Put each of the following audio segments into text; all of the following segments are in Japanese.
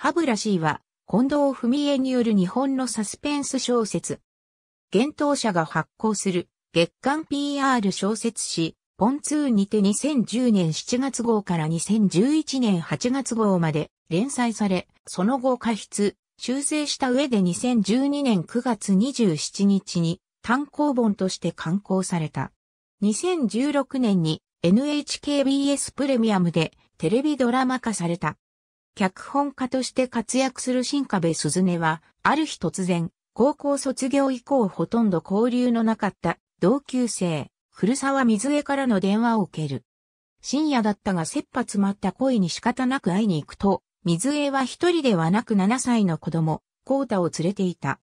ハブラシーは、近藤文江による日本のサスペンス小説。厳冬者が発行する月刊 PR 小説誌、ポンツーにて2010年7月号から2011年8月号まで連載され、その後過失、修正した上で2012年9月27日に単行本として刊行された。2016年に NHKBS プレミアムでテレビドラマ化された。脚本家として活躍する新壁鈴音は、ある日突然、高校卒業以降ほとんど交流のなかった同級生、古沢水江からの電話を受ける。深夜だったが切羽詰まった恋に仕方なく会いに行くと、水江は一人ではなく7歳の子供、コータを連れていた。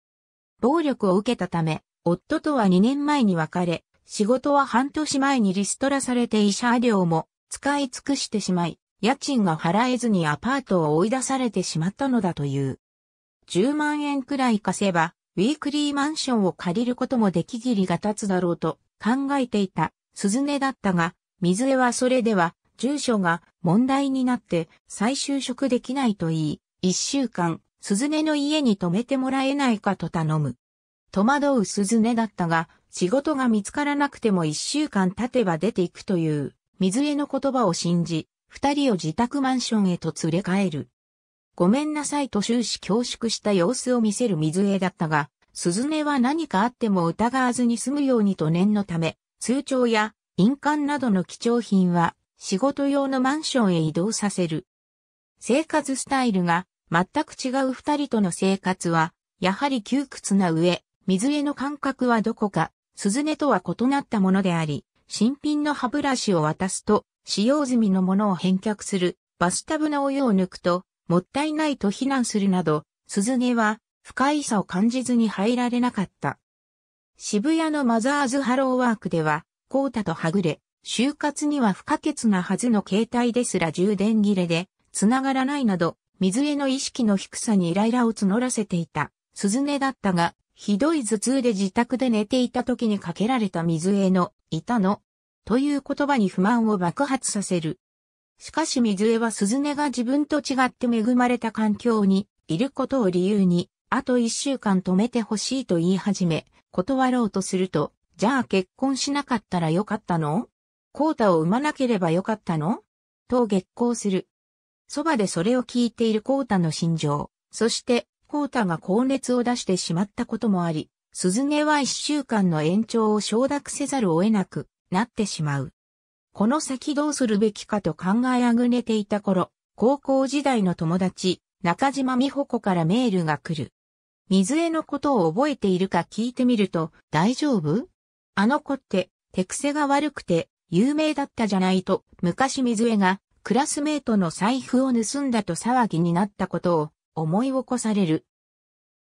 暴力を受けたため、夫とは2年前に別れ、仕事は半年前にリストラされて医者料も使い尽くしてしまい、家賃が払えずにアパートを追い出されてしまったのだという。10万円くらい貸せば、ウィークリーマンションを借りることもできぎりが立つだろうと考えていた鈴音だったが、水江はそれでは住所が問題になって再就職できないと言い、一週間、鈴音の家に泊めてもらえないかと頼む。戸惑う鈴音だったが、仕事が見つからなくても一週間経てば出ていくという、水江の言葉を信じ、二人を自宅マンションへと連れ帰る。ごめんなさいと終始恐縮した様子を見せる水江だったが、鈴音は何かあっても疑わずに済むようにと念のため、通帳や印鑑などの貴重品は仕事用のマンションへ移動させる。生活スタイルが全く違う二人との生活は、やはり窮屈な上、水江の感覚はどこか、鈴音とは異なったものであり、新品の歯ブラシを渡すと、使用済みのものを返却する、バスタブのお湯を抜くと、もったいないと非難するなど、鈴毛は不快さを感じずに入られなかった。渋谷のマザーズハローワークでは、コータとはぐれ、就活には不可欠なはずの携帯ですら充電切れで、繋がらないなど、水への意識の低さにイライラを募らせていた、鈴音だったが、ひどい頭痛で自宅で寝ていた時にかけられた水への、板の、という言葉に不満を爆発させる。しかし水江は鈴音が自分と違って恵まれた環境にいることを理由に、あと一週間止めてほしいと言い始め、断ろうとすると、じゃあ結婚しなかったらよかったのコータを産まなければよかったのと激高する。そばでそれを聞いているコータの心情、そしてコータが高熱を出してしまったこともあり、鈴音は一週間の延長を承諾せざるを得なく、なってしまう。この先どうするべきかと考えあぐねていた頃、高校時代の友達、中島美穂子からメールが来る。水江のことを覚えているか聞いてみると、大丈夫あの子って、手癖が悪くて、有名だったじゃないと、昔水江が、クラスメートの財布を盗んだと騒ぎになったことを、思い起こされる。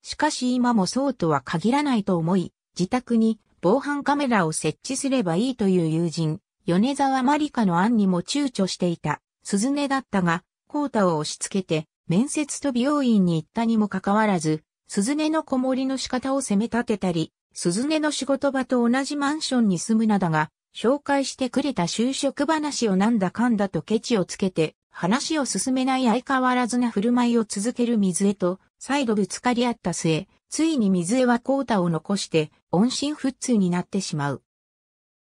しかし今もそうとは限らないと思い、自宅に防犯カメラを設置すればいいという友人、米沢まりかの案にも躊躇していた、鈴音だったが、コータを押し付けて、面接と美容院に行ったにもかかわらず、鈴音の子守の仕方を責め立てたり、鈴音の仕事場と同じマンションに住むなだが、紹介してくれた就職話をなんだかんだとケチをつけて、話を進めない相変わらずな振る舞いを続ける水へと、再度ぶつかり合った末、ついに水江はコータを残して音信不通になってしまう。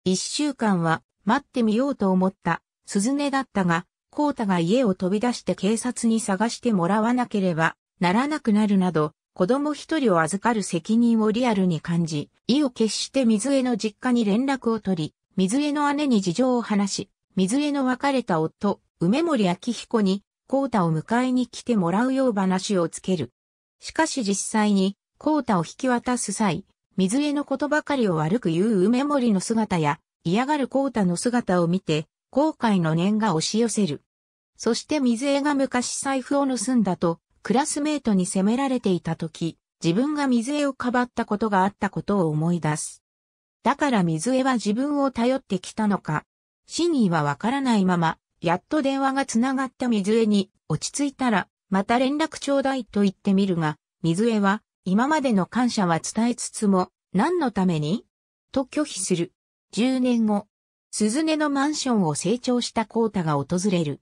一週間は待ってみようと思った鈴音だったが、コータが家を飛び出して警察に探してもらわなければならなくなるなど、子供一人を預かる責任をリアルに感じ、意を決して水江の実家に連絡を取り、水江の姉に事情を話し、水江の別れた夫、梅森明彦に、コータを迎えに来てもらうよう話をつける。しかし実際に、コータを引き渡す際、水江のことばかりを悪く言う梅森の姿や、嫌がるコータの姿を見て、後悔の念が押し寄せる。そして水江が昔財布を盗んだと、クラスメートに責められていた時、自分が水江をかばったことがあったことを思い出す。だから水江は自分を頼ってきたのか。真意はわからないまま、やっと電話がつながった水江に、落ち着いたら、また連絡ちょうだいと言ってみるが、水江は、今までの感謝は伝えつつも、何のためにと拒否する。10年後、鈴音のマンションを成長したコータが訪れる。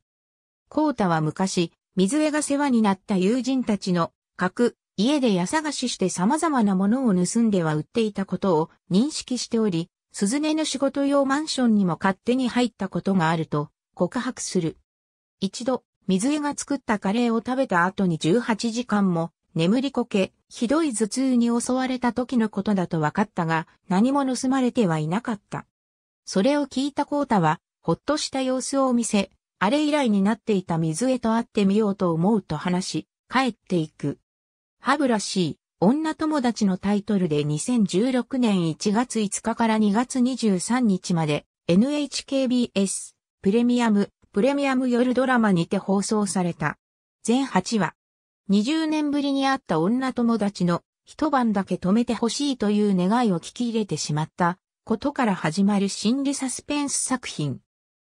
コータは昔、水江が世話になった友人たちの、各、家で家探しして様々なものを盗んでは売っていたことを認識しており、鈴音の仕事用マンションにも勝手に入ったことがあると告白する。一度、水江が作ったカレーを食べた後に18時間も眠りこけ、ひどい頭痛に襲われた時のことだと分かったが、何も盗まれてはいなかった。それを聞いたコータは、ほっとした様子を見せ、あれ以来になっていた水へと会ってみようと思うと話し、帰っていく。ハブらしい、女友達のタイトルで2016年1月5日から2月23日まで NHKBS プレミアムプレミアム夜ドラマにて放送された。全8話。20年ぶりに会った女友達の一晩だけ止めてほしいという願いを聞き入れてしまったことから始まる心理サスペンス作品。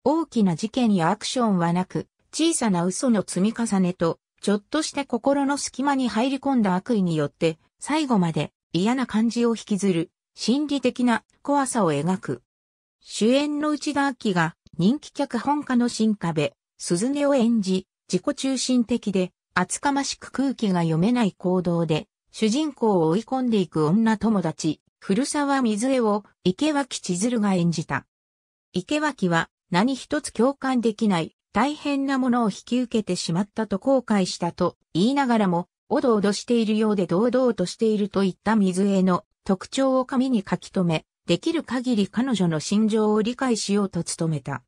大きな事件やアクションはなく、小さな嘘の積み重ねと、ちょっとした心の隙間に入り込んだ悪意によって、最後まで嫌な感じを引きずる、心理的な怖さを描く。主演の内田明が人気脚本家の新壁、鈴音を演じ、自己中心的で厚かましく空気が読めない行動で、主人公を追い込んでいく女友達、古沢水江を池脇千鶴が演じた。池脇は何一つ共感できない大変なものを引き受けてしまったと後悔したと言いながらも、おどおどしているようで堂々としているといった水江の特徴を紙に書き留め、できる限り彼女の心情を理解しようと努めた。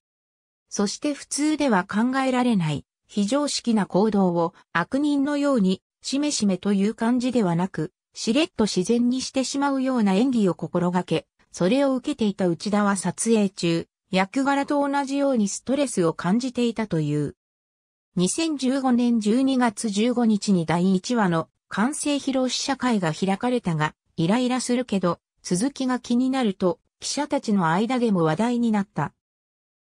そして普通では考えられない非常識な行動を悪人のように、しめしめという感じではなく、しれっと自然にしてしまうような演技を心がけ、それを受けていた内田は撮影中、役柄と同じようにストレスを感じていたという。2015年12月15日に第1話の完成披露試写会が開かれたが、イライラするけど、続きが気になると、記者たちの間でも話題になった。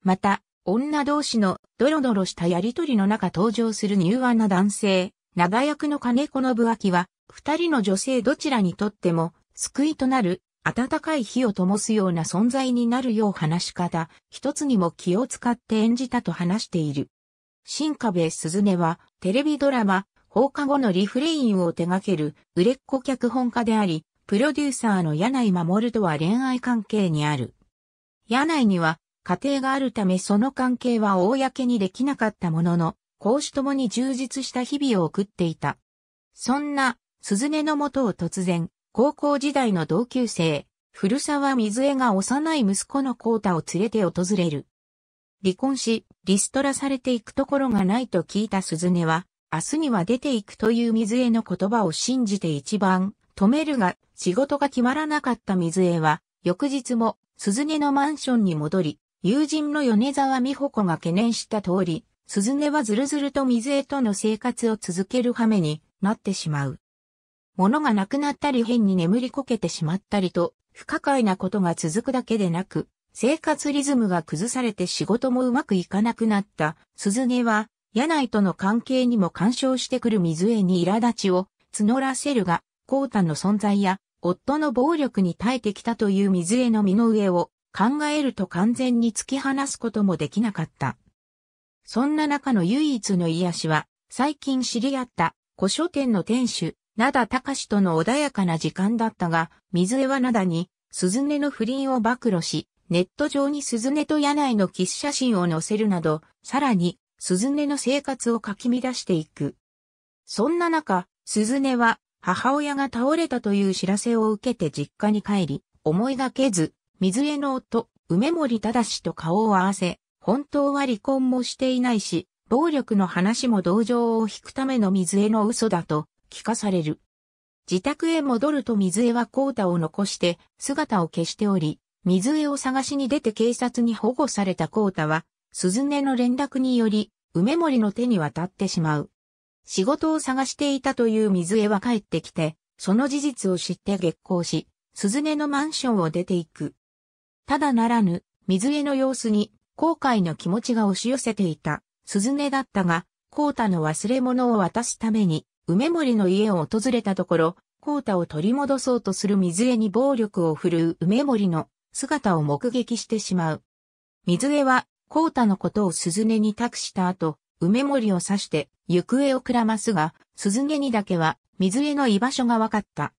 また、女同士のドロドロしたやりとりの中登場する柔和な男性、長役の金子信明は、二人の女性どちらにとっても、救いとなる、暖かい火を灯すような存在になるよう話し方、一つにも気を使って演じたと話している。新壁鈴音は、テレビドラマ、放課後のリフレインを手掛ける、売れっ子脚本家であり、プロデューサーの柳井守とは恋愛関係にある。柳井には、家庭があるためその関係は公にできなかったものの、公私ともに充実した日々を送っていた。そんな、鈴音のもとを突然、高校時代の同級生、古沢水江が幼い息子の光太を連れて訪れる。離婚し、リストラされていくところがないと聞いた鈴音は、明日には出ていくという水江の言葉を信じて一番止めるが、仕事が決まらなかった水江は、翌日も鈴音のマンションに戻り、友人の米沢美穂子が懸念した通り、鈴音はずるずると水江との生活を続ける羽目になってしまう。物がなくなったり変に眠りこけてしまったりと、不可解なことが続くだけでなく、生活リズムが崩されて仕事もうまくいかなくなった鈴音は、柳井との関係にも干渉してくる水江に苛立ちを募らせるが、コータの存在や夫の暴力に耐えてきたという水江の身の上を考えると完全に突き放すこともできなかった。そんな中の唯一の癒しは、最近知り合った古書店の店主、灘隆との穏やかな時間だったが、水江は灘に、鈴音の不倫を暴露し、ネット上に鈴音と柳井のキス写真を載せるなど、さらに、鈴音の生活をかき乱していく。そんな中、鈴音は、母親が倒れたという知らせを受けて実家に帰り、思いがけず、水江の夫、梅森忠と顔を合わせ、本当は離婚もしていないし、暴力の話も同情を引くための水江の嘘だと聞かされる。自宅へ戻ると水江はコータを残して姿を消しており、水江を探しに出て警察に保護されたコータは、鈴音の連絡により、梅森の手に渡ってしまう。仕事を探していたという水江は帰ってきて、その事実を知って激高し、鈴音のマンションを出ていく。ただならぬ、水江の様子に、後悔の気持ちが押し寄せていた、鈴音だったが、コ太の忘れ物を渡すために、梅森の家を訪れたところ、コ太を取り戻そうとする水江に暴力を振るう梅森の姿を目撃してしまう。水江は、コ太のことを鈴音に託した後、梅森を刺して、行方をくらますが、鈴音にだけは、水江の居場所が分かった。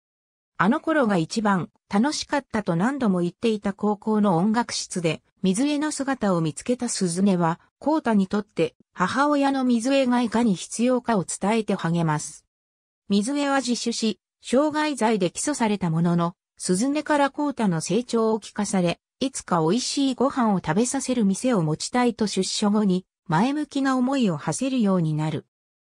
あの頃が一番楽しかったと何度も言っていた高校の音楽室で、水江の姿を見つけた鈴音は、コータにとって母親の水江がいかに必要かを伝えて励ます。水江は自首し、傷害罪で起訴されたものの、鈴音からコータの成長を聞かされ、いつか美味しいご飯を食べさせる店を持ちたいと出所後に、前向きな思いを馳せるようになる。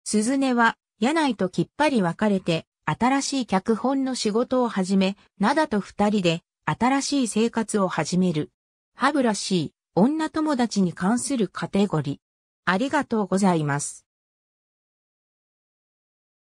鈴音は、柳井ときっぱり別れて、新しい脚本の仕事を始め、灘と二人で新しい生活を始める。ハブらしい女友達に関するカテゴリー。ありがとうございます。